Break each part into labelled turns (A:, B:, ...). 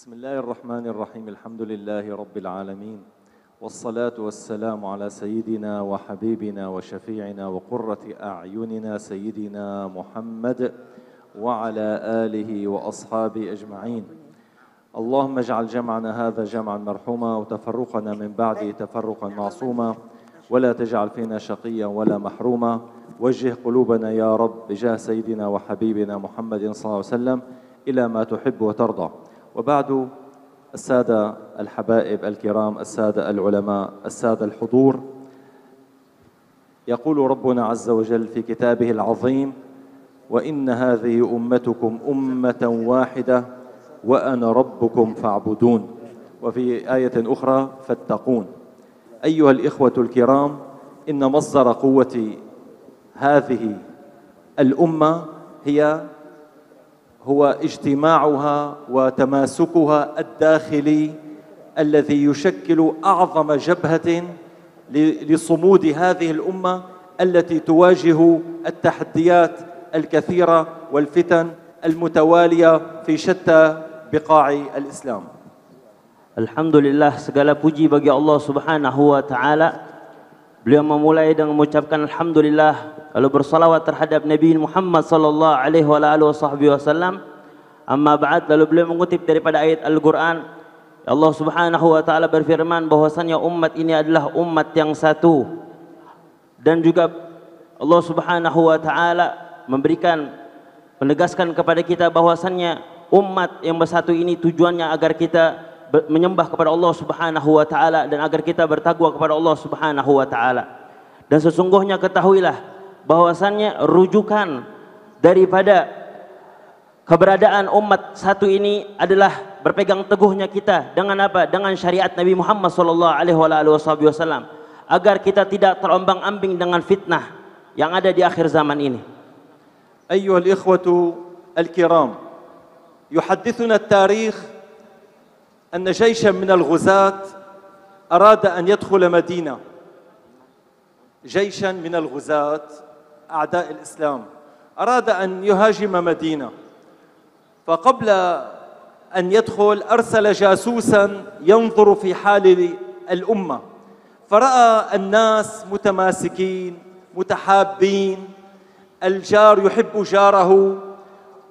A: بسم الله الرحمن الرحيم الحمد لله رب العالمين والصلاة والسلام على سيدنا وحبيبنا وشفيعنا وقرة أعيننا سيدنا محمد وعلى آله وأصحابه أجمعين اللهم اجعل جمعنا هذا جمعا مرحوما وتفرقنا من بعده تفرقا معصوما ولا تجعل فينا شقيا ولا محروما وجه قلوبنا يا رب بجاه سيدنا وحبيبنا محمد صلى الله عليه وسلم إلى ما تحب وترضى وبعد السادة الحبائب الكرام السادة العلماء السادة الحضور يقول ربنا عز وجل في كتابه العظيم وإن هذه أمتكم أمة واحدة وأنا ربكم فاعبدون وفي آية أخرى فاتقون أيها الإخوة الكرام إن مصدر قوة هذه الأمة هي هو اجتماعها وتماسكها الداخلي الذي يشكل اعظم جبهه لصمود هذه الامه التي تواجه التحديات
B: الكثيره والفتن المتواليه في شتى بقاع الاسلام. الحمد لله segala puji bagi Allah Subhanahu wa taala. Beliau memulai dengan mengucapkan alhamdulillah lalu bersalawat terhadap Nabi Muhammad sallallahu alaihi wa alihi wasallam amma ba'd lalu beliau mengutip daripada ayat Al-Qur'an ya Allah Subhanahu wa taala berfirman bahwasanya umat ini adalah umat yang satu dan juga Allah Subhanahu wa taala memberikan menegaskan kepada kita bahwasannya umat yang bersatu ini tujuannya agar kita menyembah kepada Allah Subhanahu wa taala dan agar kita bertakwa kepada Allah Subhanahu wa taala. Dan sesungguhnya ketahuilah bahwasannya rujukan daripada keberadaan umat satu ini adalah berpegang teguhnya kita dengan apa? Dengan syariat Nabi Muhammad SAW agar kita tidak terombang-ambing dengan fitnah yang ada di akhir zaman ini. Ayyuhal ikhwatu al-kiram, yuhaddithuna at-tarikh
A: أن جيشا من الغزاة أراد أن يدخل مدينة جيشا من الغزاة أعداء الإسلام أراد أن يهاجم مدينة فقبل أن يدخل أرسل جاسوسا ينظر في حال الأمة فرأى الناس متماسكين متحابين الجار يحب جاره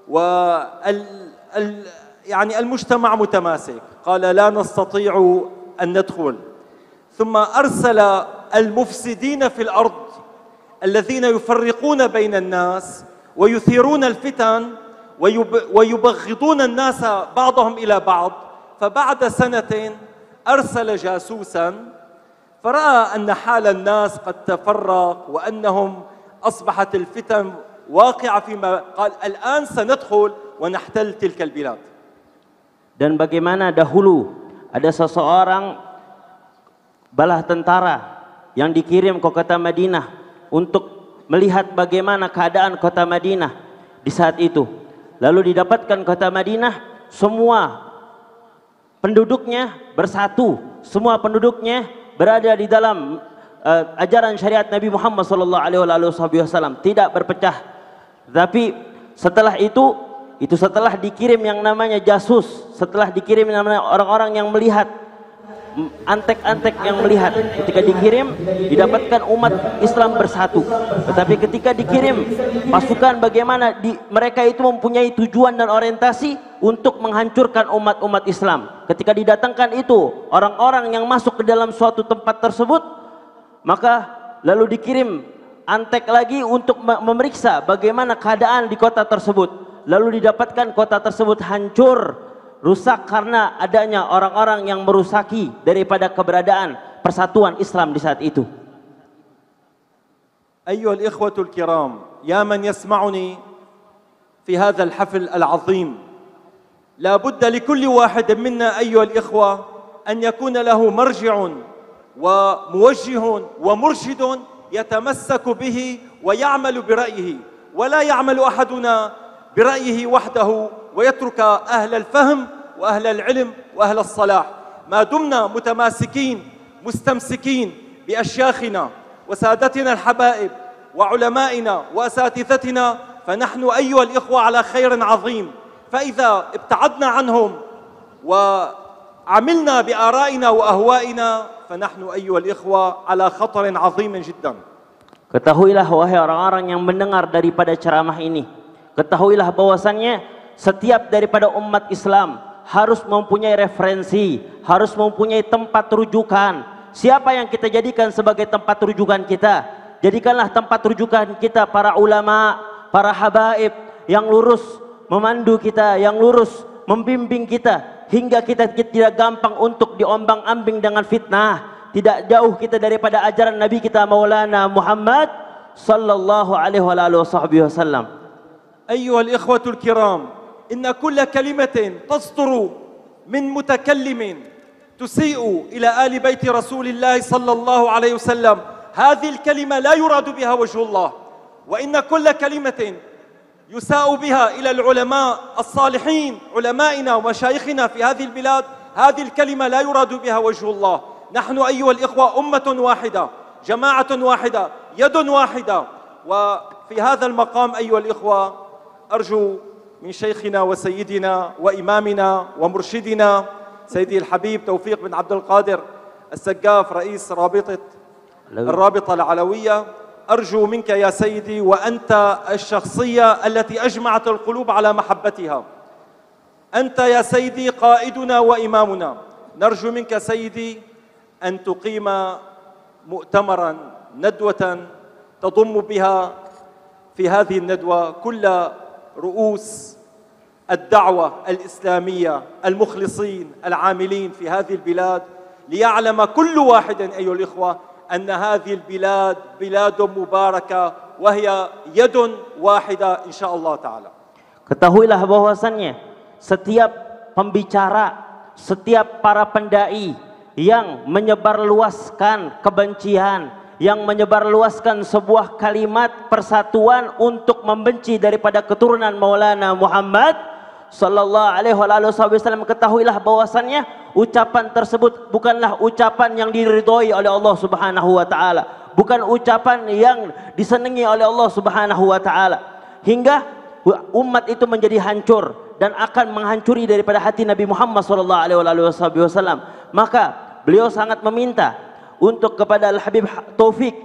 A: وال يعني المجتمع متماسك قال لا نستطيع أن ندخل ثم أرسل المفسدين في الأرض الذين يفرقون بين الناس ويثيرون الفتن ويبغضون الناس بعضهم الى بعض فبعد سنه ارسل جاسوسا فراى ان حال الناس قد تفرق وانهم اصبحت الفتن واقعه فيما قال الان سندخل ونحتل تلك البلاد
B: dan bagaimana dahulu ada seseorang balah tentara yang dikirim ke kota Madinah untuk melihat bagaimana keadaan kota Madinah di saat itu. Lalu didapatkan kota Madinah semua penduduknya bersatu, semua penduduknya berada di dalam uh, ajaran syariat Nabi Muhammad SAW tidak berpecah. Tapi setelah itu itu setelah dikirim yang namanya jasus, setelah dikirim yang namanya orang-orang yang melihat antek-antek yang melihat ketika dikirim didapatkan umat Islam bersatu tetapi ketika dikirim pasukan bagaimana di, mereka itu mempunyai tujuan dan orientasi untuk menghancurkan umat-umat Islam ketika didatangkan itu orang-orang yang masuk ke dalam suatu tempat tersebut maka lalu dikirim antek lagi untuk memeriksa bagaimana keadaan di kota tersebut lalu didapatkan kota tersebut hancur rusak karena adanya orang-orang yang merusaki daripada keberadaan persatuan Islam di saat itu. أيها الإخوة الكرام يا من يسمعني
A: في هذا الحفل العظيم لا بد لكل واحد منا أيها الإخوة أن يكون له مرجع وموجه ومرشد يتمسك به ويعمل برأيه ولا يعمل أحدنا برأيه وحده ويترك أهل الفهم وأهل العلم وأهل الصلاح ما دمنا متماسكين مستمسكين بأشياخنا وسادتنا الحبائب وعلمائنا وأساتذتنا فنحن أيها الإخوة على خير عظيم فإذا ابتعدنا عنهم وعملنا بآرائنا وأهوائنا فنحن أيها الإخوة على
B: خطر عظيم جدا Ketahuilah wahai orang-orang yang mendengar daripada ceramah ini Ketahuilah bahwasannya setiap daripada umat Islam harus mempunyai referensi, harus mempunyai tempat rujukan. Siapa yang kita jadikan sebagai tempat rujukan kita? Jadikanlah tempat rujukan kita para ulama, para habaib yang lurus memandu kita, yang lurus membimbing kita hingga kita tidak gampang untuk diombang-ambing dengan fitnah. Tidak jauh kita daripada ajaran Nabi kita Maulana Muhammad sallallahu alaihi wa alihi wasallam. Ayyuhal ikhwatul kiram, إن كل كلمة تصدر
A: من متكلم تسيء إلى آل بيت رسول الله صلى الله عليه وسلم هذه الكلمة لا يراد بها وجه الله وإن كل كلمة يساء بها إلى العلماء الصالحين علمائنا ومشايخنا في هذه البلاد هذه الكلمة لا يراد بها وجه الله نحن أيها الإخوة أمة واحدة جماعة واحدة يد واحدة وفي هذا المقام أيها الإخوة أرجو من شيخنا وسيدنا وإمامنا ومرشدنا سيدي الحبيب توفيق بن عبد القادر السقاف رئيس رابطة الرابطة العلوية أرجو منك يا سيدي وأنت الشخصية التي أجمعت القلوب على محبتها أنت يا سيدي قائدنا وإمامنا نرجو منك سيدي أن تقيم مؤتمرا ندوة تضم بها في هذه الندوة كل رؤوس الدعوة الإسلامية المخلصين العاملين في هذه البلاد ليعلم كل واحد أيها الإخوة أن هذه البلاد بلاد مباركة وهي يد واحدة إن شاء الله تعالى
B: Ketahuilah bahwasannya setiap pembicara, setiap para pendai yang menyebarluaskan kebencian, yang menyebarluaskan sebuah kalimat persatuan untuk membenci daripada keturunan Maulana Muhammad sallallahu alaihi wasallam ketahuilah bahwasannya ucapan tersebut bukanlah ucapan yang diridhoi oleh Allah Subhanahu wa taala bukan ucapan yang disenangi oleh Allah Subhanahu wa taala hingga umat itu menjadi hancur dan akan menghancuri daripada hati Nabi Muhammad sallallahu alaihi wasallam maka beliau sangat meminta untuk kepada Al-Habib Taufik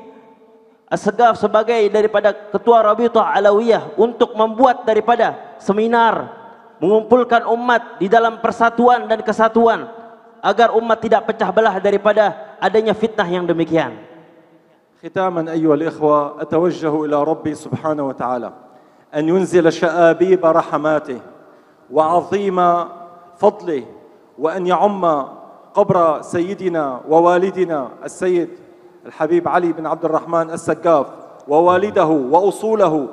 B: As-Segaf sebagai daripada Ketua Rabitah Alawiyah untuk membuat daripada seminar mengumpulkan umat di dalam persatuan dan kesatuan agar umat tidak pecah belah daripada adanya fitnah yang demikian.
A: ختاما ila الإخوة Subhanahu wa Taala, an Yunzil أن ينزل wa Azima وعظيم wa An يعم قبر سيدنا ووالدنا السيد الحبيب علي بن عبد الرحمن السقاف ووالده وأصوله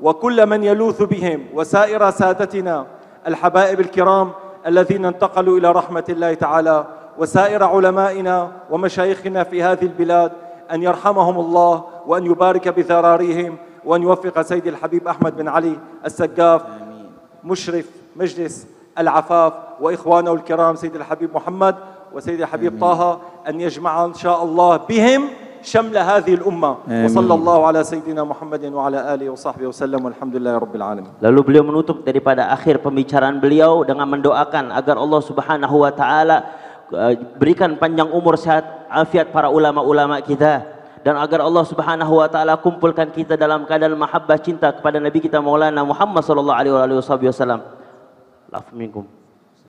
A: وكل من يلوث بهم وسائر سادتنا الحبائب الكرام الذين انتقلوا إلى رحمة الله تعالى وسائر علمائنا ومشايخنا في هذه البلاد أن يرحمهم الله وأن يبارك بذراريهم وأن يوفق سيدي الحبيب أحمد بن علي السقاف مشرف مجلس العفاف وإخوانه الكرام سيد الحبيب محمد وسيدي حبيب طه أن يجمع إن شاء الله بهم شمل هذه الأمة Amin. وصلى الله على سيدنا محمد وعلى آله وصحبه وسلم والحمد لله
B: رب العالمين Lalu beliau menutup daripada akhir pembicaraan beliau dengan mendoakan agar Allah Subhanahu wa taala eh, berikan panjang umur sehat afiat para ulama-ulama kita dan agar Allah Subhanahu wa taala kumpulkan kita dalam keadaan mahabbah cinta kepada Nabi kita Maulana Muhammad sallallahu alaihi wasallam. Lafminkum.